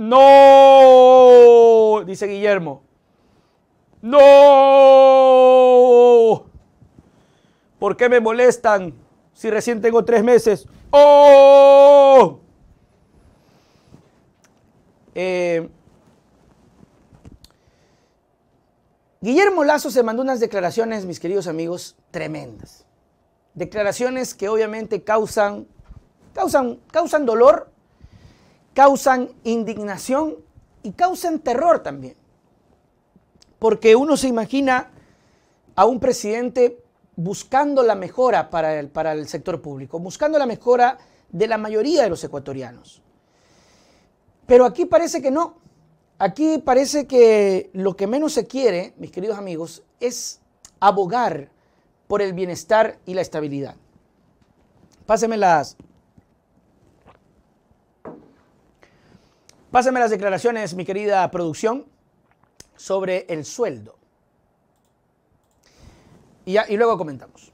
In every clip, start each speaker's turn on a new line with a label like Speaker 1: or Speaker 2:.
Speaker 1: No, dice Guillermo. No. ¿Por qué me molestan si recién tengo tres meses? ¡Oh! Eh, Guillermo Lazo se mandó unas declaraciones, mis queridos amigos, tremendas. Declaraciones que obviamente causan, causan, causan dolor causan indignación y causan terror también. Porque uno se imagina a un presidente buscando la mejora para el, para el sector público, buscando la mejora de la mayoría de los ecuatorianos. Pero aquí parece que no. Aquí parece que lo que menos se quiere, mis queridos amigos, es abogar por el bienestar y la estabilidad. Pásenme las, Pásame las declaraciones, mi querida producción, sobre el sueldo. Y, luego comentamos.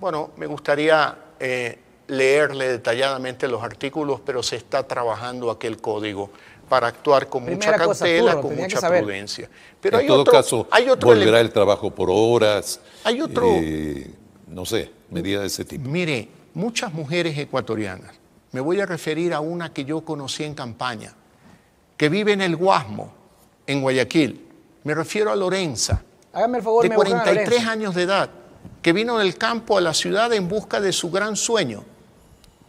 Speaker 1: Bueno, me gustaría eh, leerle detalladamente los artículos, pero se está trabajando aquel código para actuar con mucha cautela, con mucha prudencia. Pero en hay todo otro, caso, hay otro volverá el trabajo por horas. Hay otro, eh, no sé, medida de ese tipo. Mire, muchas mujeres ecuatorianas me voy a referir a una que yo conocí en campaña, que vive en el Guasmo, en Guayaquil. Me refiero a Lorenza, de 43 años de edad, que vino del campo a la ciudad en busca de su gran sueño.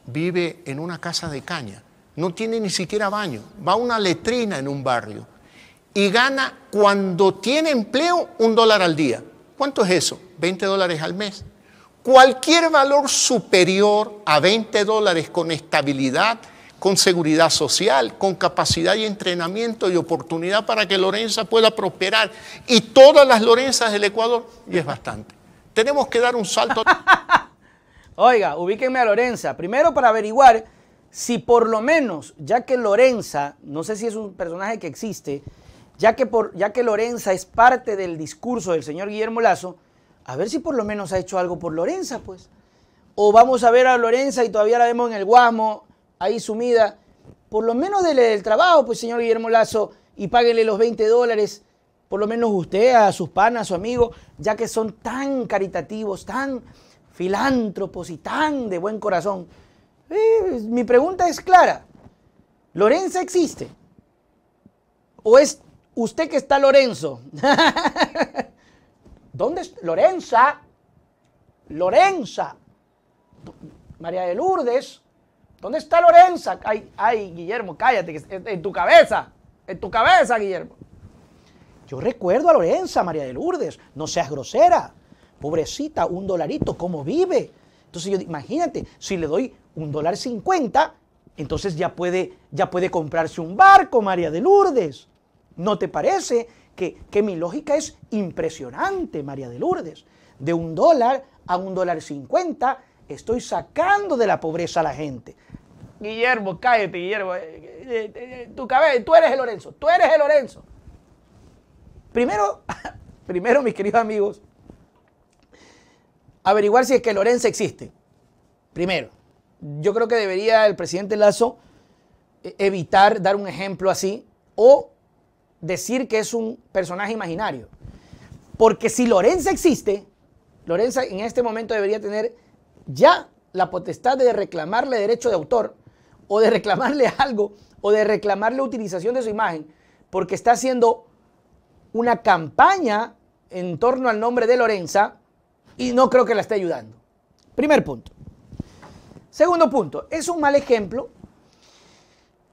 Speaker 1: Vive en una casa de caña, no tiene ni siquiera baño, va a una letrina en un barrio y gana cuando tiene empleo un dólar al día. ¿Cuánto es eso? 20 dólares al mes cualquier valor superior a 20 dólares con estabilidad, con seguridad social, con capacidad y entrenamiento y oportunidad para que Lorenza pueda prosperar y todas las Lorenzas del Ecuador, y es bastante. Tenemos que dar un salto. Oiga, ubíquenme a Lorenza. Primero para averiguar si por lo menos, ya que Lorenza, no sé si es un personaje que existe, ya que, por, ya que Lorenza es parte del discurso del señor Guillermo Lazo, a ver si por lo menos ha hecho algo por Lorenza, pues. O vamos a ver a Lorenza y todavía la vemos en el Guasmo, ahí sumida. Por lo menos dele el trabajo, pues, señor Guillermo Lazo, y páguenle los 20 dólares, por lo menos usted, a sus panas, a su amigo, ya que son tan caritativos, tan filántropos y tan de buen corazón. Eh, mi pregunta es clara. ¿Lorenza existe? ¿O es usted que está Lorenzo? ¿Dónde está? Lorenza? Lorenza. María de Lourdes. ¿Dónde está Lorenza? Ay, ay, Guillermo, cállate, en tu cabeza. En tu cabeza, Guillermo. Yo recuerdo a Lorenza, María de Lourdes. No seas grosera. Pobrecita, un dolarito, ¿cómo vive? Entonces yo, imagínate, si le doy un dólar cincuenta, entonces ya puede, ya puede comprarse un barco, María de Lourdes. ¿No te parece? que, mi lógica es impresionante, María de Lourdes. De un dólar a un dólar cincuenta estoy sacando de la pobreza a la gente. Guillermo, cállate, Guillermo. Eh, eh, eh, tu cabeza, tú eres el Lorenzo, tú eres el Lorenzo. Primero, primero, mis queridos amigos, averiguar si es que Lorenzo existe. Primero, yo creo que debería el presidente Lazo evitar dar un ejemplo así o decir que es un personaje imaginario. Porque si Lorenza existe, Lorenza en este momento debería tener ya la potestad de reclamarle derecho de autor o de reclamarle algo o de reclamarle utilización de su imagen, porque está haciendo una campaña en torno al nombre de Lorenza y no creo que la esté ayudando. Primer punto. Segundo punto, es un mal ejemplo.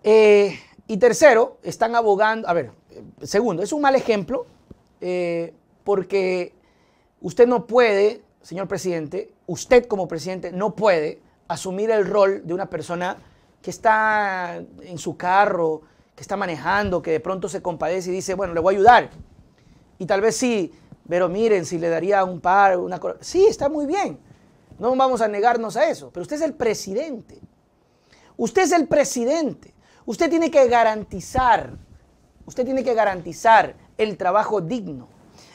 Speaker 1: Eh, y tercero, están abogando, a ver, Segundo, es un mal ejemplo eh, porque usted no puede, señor presidente, usted como presidente no puede asumir el rol de una persona que está en su carro, que está manejando, que de pronto se compadece y dice, bueno, le voy a ayudar. Y tal vez sí, pero miren, si le daría un par, una... Sí, está muy bien. No vamos a negarnos a eso. Pero usted es el presidente. Usted es el presidente. Usted tiene que garantizar Usted tiene que garantizar el trabajo digno,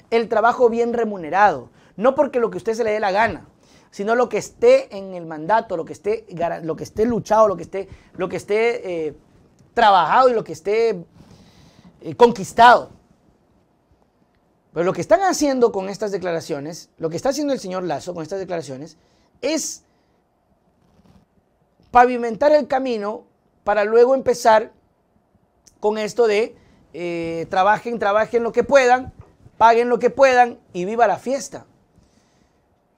Speaker 1: el trabajo bien remunerado, no porque lo que usted se le dé la gana, sino lo que esté en el mandato, lo que esté, lo que esté luchado, lo que esté, lo que esté eh, trabajado y lo que esté eh, conquistado. Pero lo que están haciendo con estas declaraciones, lo que está haciendo el señor Lazo con estas declaraciones, es pavimentar el camino para luego empezar con esto de eh, trabajen, trabajen lo que puedan, paguen lo que puedan y viva la fiesta.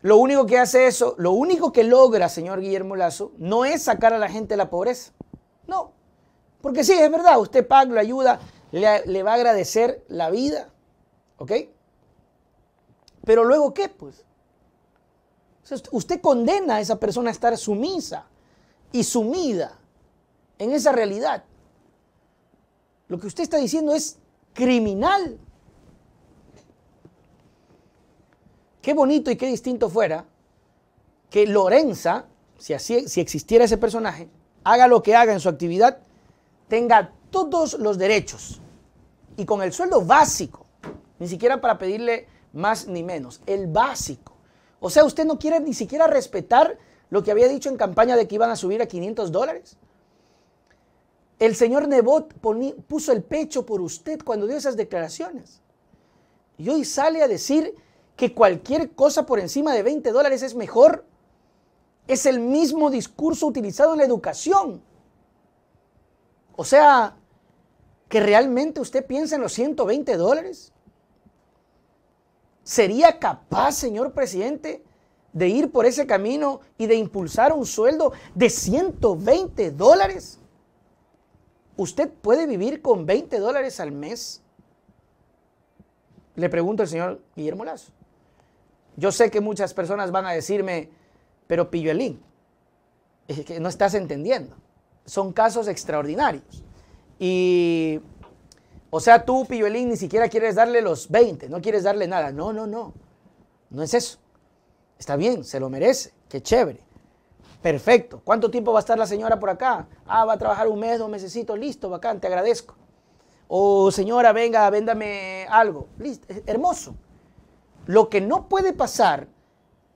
Speaker 1: Lo único que hace eso, lo único que logra, señor Guillermo Lazo, no es sacar a la gente de la pobreza. No. Porque sí, es verdad, usted paga, lo ayuda, le, va a agradecer la vida. ¿Ok? Pero luego, ¿qué? Pues. usted condena a esa persona a estar sumisa y sumida en esa realidad. Lo que usted está diciendo es criminal. Qué bonito y qué distinto fuera que Lorenza, si, así, si existiera ese personaje, haga lo que haga en su actividad, tenga todos los derechos y con el sueldo básico, ni siquiera para pedirle más ni menos, el básico. O sea, usted no quiere ni siquiera respetar lo que había dicho en campaña de que iban a subir a 500 dólares. El señor Nebot puso el pecho por usted cuando dio esas declaraciones. Y hoy sale a decir que cualquier cosa por encima de 20 dólares es mejor. Es el mismo discurso utilizado en la educación. O sea, que realmente usted piensa en los 120 dólares. ¿Sería capaz, señor presidente, de ir por ese camino y de impulsar un sueldo de 120 dólares? ¿Usted puede vivir con 20 dólares al mes? Le pregunto al señor Guillermo Lazo. Yo sé que muchas personas van a decirme, pero Pilluelín, es que no estás entendiendo. Son casos extraordinarios. Y, o sea, tú, Pilluelín, ni siquiera quieres darle los 20, no quieres darle nada. No, no, no. No es eso. Está bien, se lo merece, qué chévere. Perfecto. ¿Cuánto tiempo va a estar la señora por acá? Ah, va a trabajar un mes, dos Necesito. listo, bacán, te agradezco. O señora, venga, véndame algo. Listo, hermoso. Lo que no puede pasar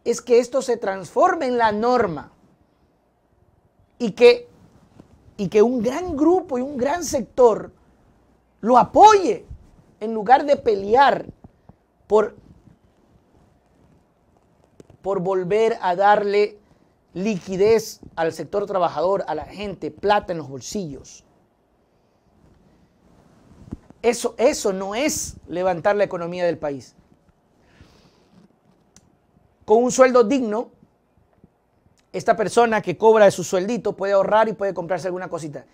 Speaker 1: es que esto se transforme en la norma y que, y que un gran grupo y un gran sector lo apoye en lugar de pelear por, por volver a darle liquidez al sector trabajador, a la gente, plata en los bolsillos. Eso, eso no es levantar la economía del país. Con un sueldo digno, esta persona que cobra de su sueldito puede ahorrar y puede comprarse alguna cosita.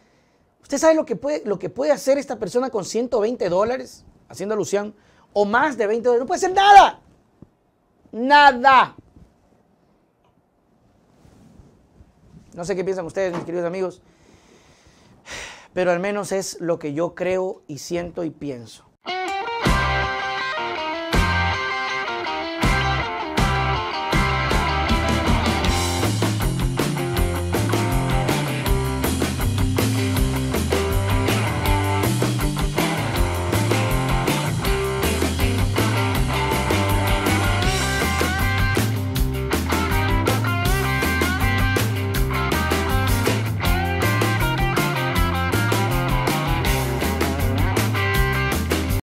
Speaker 1: ¿Usted sabe lo que puede, lo que puede hacer esta persona con 120 dólares, haciendo alusión, o más de 20 dólares? No puede hacer nada. Nada. No sé qué piensan ustedes, mis queridos amigos, pero al menos es lo que yo creo y siento y pienso.